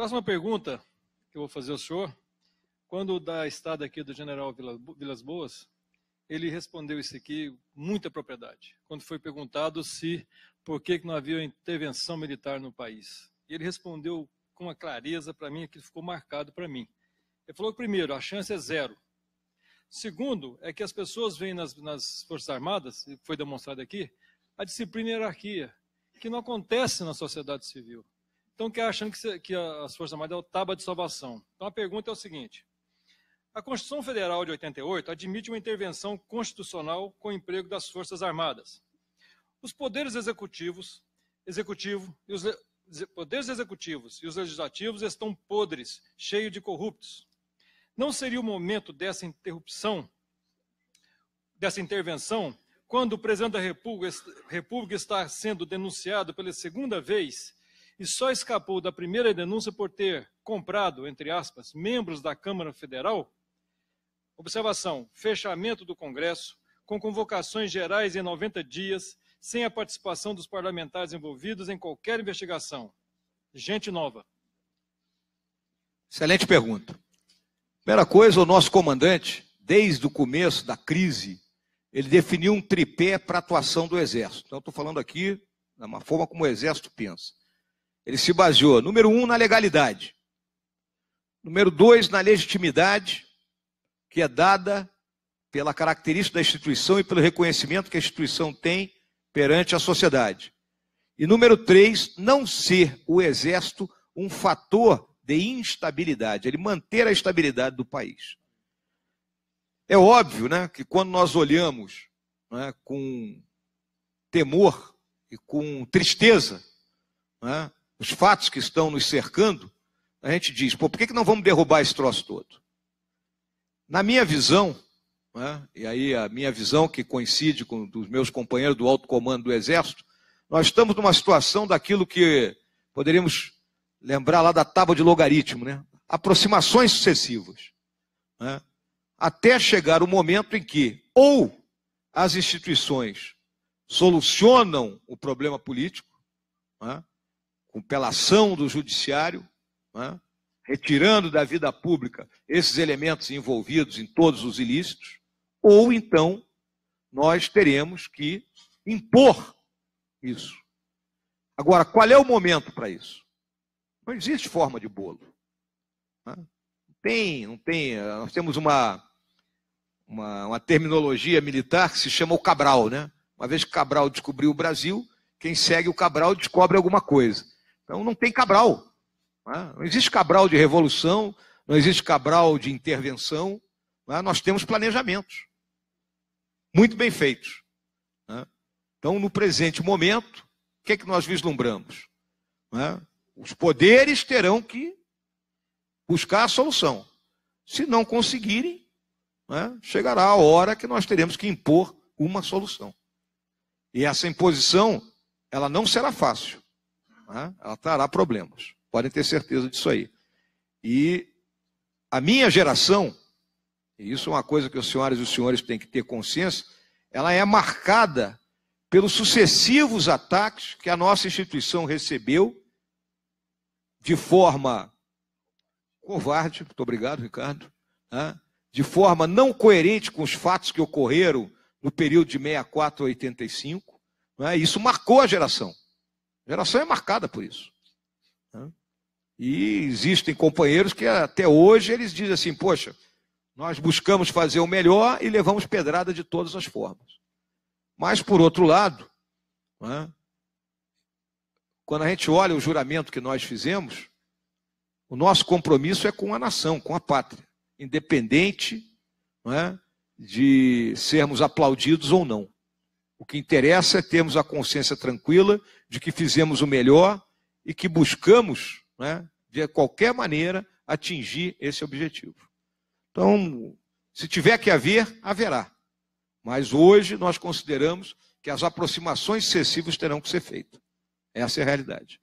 Próxima pergunta que eu vou fazer ao senhor. Quando da estada aqui do general Vilas Boas, ele respondeu isso aqui muita propriedade. Quando foi perguntado se por que não havia intervenção militar no país. E ele respondeu com uma clareza para mim, que ficou marcado para mim. Ele falou, primeiro, a chance é zero. Segundo, é que as pessoas veem nas, nas Forças Armadas, e foi demonstrado aqui, a disciplina e a hierarquia, que não acontece na sociedade civil. Então, que é achando que, que as Forças Armadas é o tabu de salvação. Então, a pergunta é o seguinte: a Constituição Federal de 88 admite uma intervenção constitucional com o emprego das Forças Armadas. Os poderes executivos, executivo e os poderes executivos e os legislativos estão podres, cheios de corruptos. Não seria o momento dessa interrupção, dessa intervenção, quando o presidente da República está sendo denunciado pela segunda vez e só escapou da primeira denúncia por ter comprado, entre aspas, membros da Câmara Federal? Observação: fechamento do Congresso, com convocações gerais em 90 dias, sem a participação dos parlamentares envolvidos em qualquer investigação. Gente nova. Excelente pergunta. Primeira coisa, o nosso comandante, desde o começo da crise, ele definiu um tripé para a atuação do Exército. Então, estou falando aqui da forma como o Exército pensa. Ele se baseou, número um, na legalidade. Número dois, na legitimidade que é dada pela característica da instituição e pelo reconhecimento que a instituição tem perante a sociedade. E número três, não ser o exército um fator de instabilidade, ele manter a estabilidade do país. É óbvio né, que quando nós olhamos né, com temor e com tristeza né, os fatos que estão nos cercando, a gente diz, pô, por que, que não vamos derrubar esse troço todo? Na minha visão, né, e aí a minha visão que coincide com dos meus companheiros do alto comando do Exército, nós estamos numa situação daquilo que poderíamos lembrar lá da tábua de logaritmo, né? aproximações sucessivas, né? até chegar o momento em que ou as instituições solucionam o problema político, né? com pelação do judiciário, né? retirando da vida pública esses elementos envolvidos em todos os ilícitos, ou então nós teremos que impor isso. Agora, qual é o momento para isso? Não existe forma de bolo. Né? Não tem, não tem. Nós temos uma, uma, uma terminologia militar que se chama o Cabral, né? Uma vez que Cabral descobriu o Brasil, quem segue o Cabral descobre alguma coisa. Então não tem Cabral. Né? Não existe Cabral de revolução, não existe Cabral de intervenção. Né? Nós temos planejamentos muito bem feitos. Né? Então, no presente momento, o que é que nós vislumbramos? Os poderes terão que buscar a solução. Se não conseguirem, chegará a hora que nós teremos que impor uma solução. E essa imposição, ela não será fácil né? Ela trará problemas. Podem ter certeza disso aí. E a minha geração, e isso é uma coisa que os senhores e os senhores têm que ter consciência, ela é marcada pelos sucessivos ataques que a nossa instituição recebeu de forma covarde, muito obrigado, Ricardo, né? de forma não coerente com os fatos que ocorreram no período de 64 a 85. Né? Isso marcou a geração. A geração é marcada por isso. Né? E existem companheiros que até hoje eles dizem assim: poxa, nós buscamos fazer o melhor e levamos pedrada de todas as formas. Mas, por outro lado, né, quando a gente olha o juramento que nós fizemos, o nosso compromisso é com a nação, com a pátria, independente né, de sermos aplaudidos ou não. O que interessa é termos a consciência tranquila de que fizemos o melhor e que buscamos, né, de qualquer maneira, atingir esse objetivo. Então, se tiver que haver, haverá. Mas hoje nós consideramos que as aproximações excessivas terão que ser feitas. Essa é a realidade.